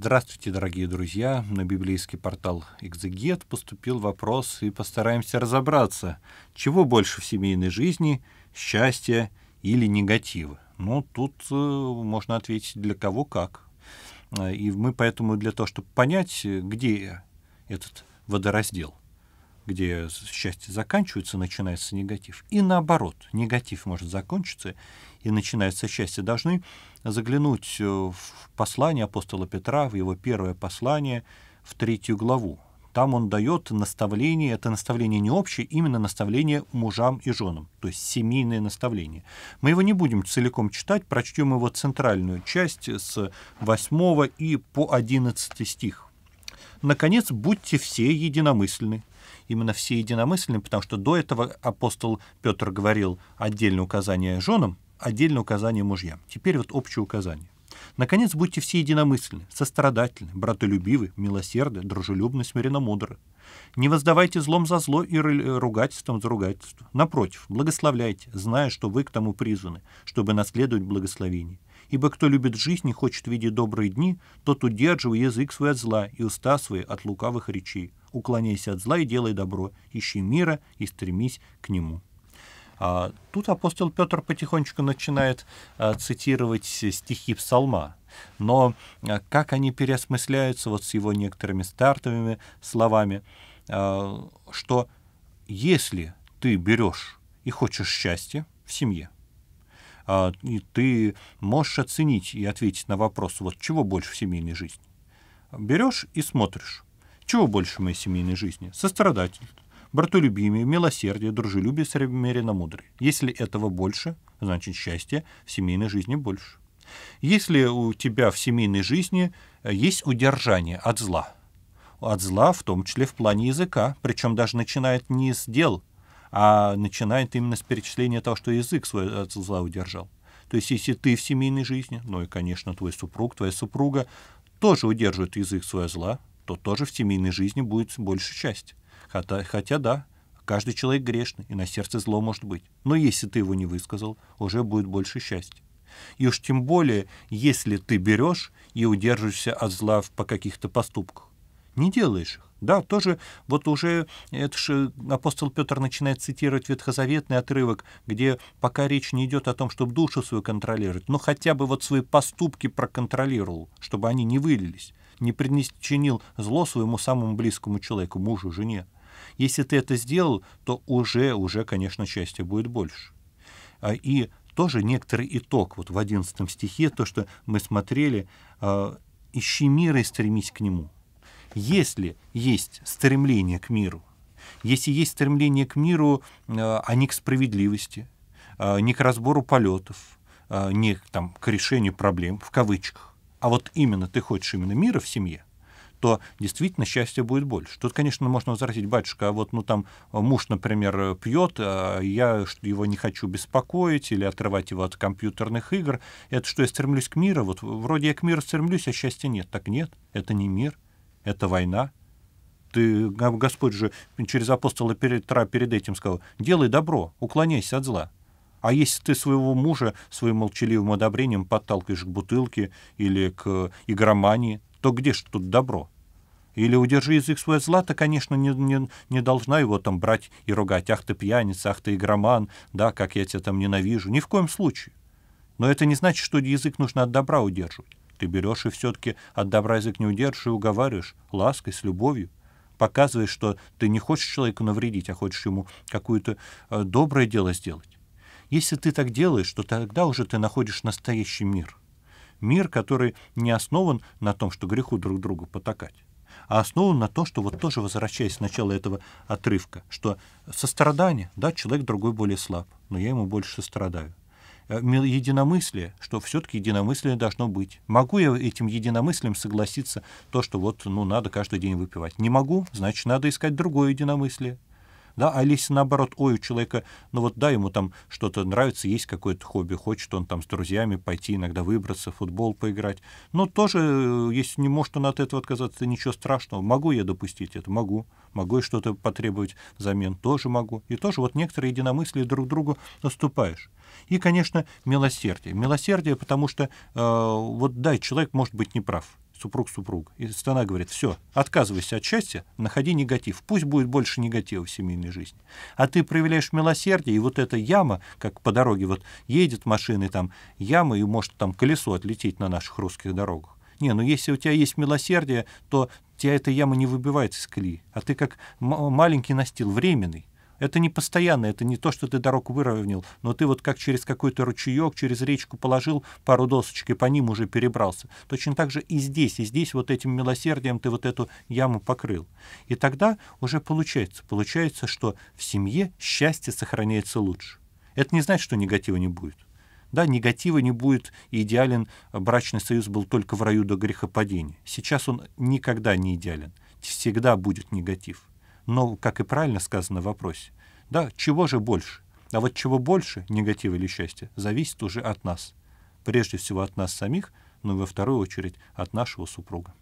Здравствуйте, дорогие друзья! На библейский портал «Экзегет» поступил вопрос, и постараемся разобраться, чего больше в семейной жизни – счастья или негатива. Ну, тут э, можно ответить для кого как. Э, и мы поэтому для того, чтобы понять, где этот водораздел, где счастье заканчивается, начинается негатив. И наоборот, негатив может закончиться, и начинается счастье. Должны заглянуть э, в послание апостола Петра, в его первое послание, в третью главу. Там он дает наставление, это наставление не общее, именно наставление мужам и женам, то есть семейное наставление. Мы его не будем целиком читать, прочтем его центральную часть с 8 и по 11 стих. Наконец, будьте все единомысленны. Именно все единомысленны, потому что до этого апостол Петр говорил отдельное указание женам, отдельное указание мужьям. Теперь вот общее указание. Наконец, будьте все единомысленны, сострадательны, братолюбивы, милосерды, дружелюбны, смиренно мудры. Не воздавайте злом за зло и ругательством за ругательство. Напротив, благословляйте, зная, что вы к тому призваны, чтобы наследовать благословение. Ибо кто любит жизнь и хочет видеть добрые дни, тот удерживай язык свой от зла и уста свои от лукавых речей. Уклоняйся от зла и делай добро, ищи мира и стремись к нему». А, тут апостол Петр потихонечку начинает а, цитировать стихи псалма, но а, как они переосмысляются вот с его некоторыми стартовыми словами, а, что если ты берешь и хочешь счастья в семье, а, и ты можешь оценить и ответить на вопрос, вот чего больше в семейной жизни. Берешь и смотришь, чего больше в моей семейной жизни? Сострадательство, братолюбие, милосердие, дружелюбие, соразмеренно мудрый. Если этого больше, значит счастье в семейной жизни больше. Если у тебя в семейной жизни э, есть удержание от зла, от зла, в том числе в плане языка, причем даже начинает не с дел, а начинает именно с перечисления того, что язык свой от э, зла удержал. То есть если ты в семейной жизни, ну и, конечно, твой супруг, твоя супруга тоже удерживает язык своего зла, то тоже в семейной жизни будет больше часть. Хотя, хотя да, каждый человек грешный, и на сердце зло может быть. Но если ты его не высказал, уже будет больше счастья. И уж тем более, если ты берешь и удерживаешься от зла по каких-то поступках. Не делаешь их. Да, тоже вот уже э, это же э, апостол Петр начинает цитировать ветхозаветный отрывок, где пока речь не идет о том, чтобы душу свою контролировать, но хотя бы вот свои поступки проконтролировал, чтобы они не вылились, не принесчинил зло своему самому близкому человеку, мужу, жене. Если ты это сделал, то уже, уже, конечно, счастья будет больше. А, и тоже некоторый итог вот в 11 стихе, то, что мы смотрели, а, «Ищи мира и стремись к нему». Если есть стремление к миру, если есть стремление к миру, э, а не к справедливости, э, не к разбору полетов, э, не там, к решению проблем, в кавычках, а вот именно ты хочешь именно мира в семье, то действительно счастье будет больше. Тут, конечно, можно возразить, батюшка, а вот ну там муж, например, пьет, а я его не хочу беспокоить или отрывать его от компьютерных игр. Это что, я стремлюсь к миру? Вот вроде я к миру стремлюсь, а счастья нет. Так нет, это не мир, это война. Ты, Господь же через апостола Петра перед этим сказал, делай добро, уклоняйся от зла. А если ты своего мужа своим молчаливым одобрением подталкиваешь к бутылке или к игромании, то где ж тут добро? Или удержи язык свой зла, то, конечно, не, не, не должна его там брать и ругать. Ах ты пьяница, ах ты игроман, да, как я тебя там ненавижу. Ни в коем случае. Но это не значит, что язык нужно от добра удерживать. Ты берешь и все-таки от добра язык не удержишь и уговариваешь, лаской, с любовью. Показываешь, что ты не хочешь человеку навредить, а хочешь ему какое-то э, доброе дело сделать. Если ты так делаешь, то тогда уже ты находишь настоящий мир. Мир, который не основан на том, что греху друг другу потакать, а основан на том, что вот тоже возвращаясь с начала этого отрывка, что сострадание, да, человек другой более слаб, но я ему больше сострадаю. Э, единомыслие, что все-таки единомыслие должно быть. Могу я этим единомыслием согласиться, то, что вот, ну, надо каждый день выпивать? Не могу, значит, надо искать другое единомыслие. Да, а если наоборот, ой, у человека, ну вот да, ему там что-то нравится, есть какое-то хобби, хочет он там с друзьями пойти иногда выбраться, футбол поиграть. Но ну, тоже, э, если не может он от этого отказаться, ничего страшного. Могу я допустить это? Могу. Могу я что-то потребовать взамен? Тоже могу. И тоже вот некоторые единомыслия друг другу наступаешь. И, конечно, милосердие. Милосердие, потому что э, вот да, человек может быть неправ супруг супруг. И страна говорит, все, отказывайся от счастья, находи негатив. Пусть будет больше негатива в семейной жизни. А ты проявляешь милосердие, и вот эта яма, как по дороге, вот едет машины, там яма, и может там колесо отлететь на наших русских дорогах. Не, ну если у тебя есть милосердие, то тебя эта яма не выбивает из колеи, а ты как маленький настил, временный. Это не постоянно, это не то, что ты дорогу выровнял, но ты вот как через какой-то ручеек, через речку положил пару досочек и по ним уже перебрался. Точно так же и здесь, и здесь вот этим милосердием ты вот эту яму покрыл. И тогда уже получается, получается, что в семье счастье сохраняется лучше. Это не значит, что негатива не будет. Да, негатива не будет, и идеален э, брачный союз был только в раю до грехопадения. Сейчас он никогда не идеален. Всегда будет негатив. Но, как и правильно сказано в вопросе, да, чего же больше? А вот чего больше, негатива или счастья, зависит уже от нас. Прежде всего от нас самих, но и во вторую очередь от нашего супруга.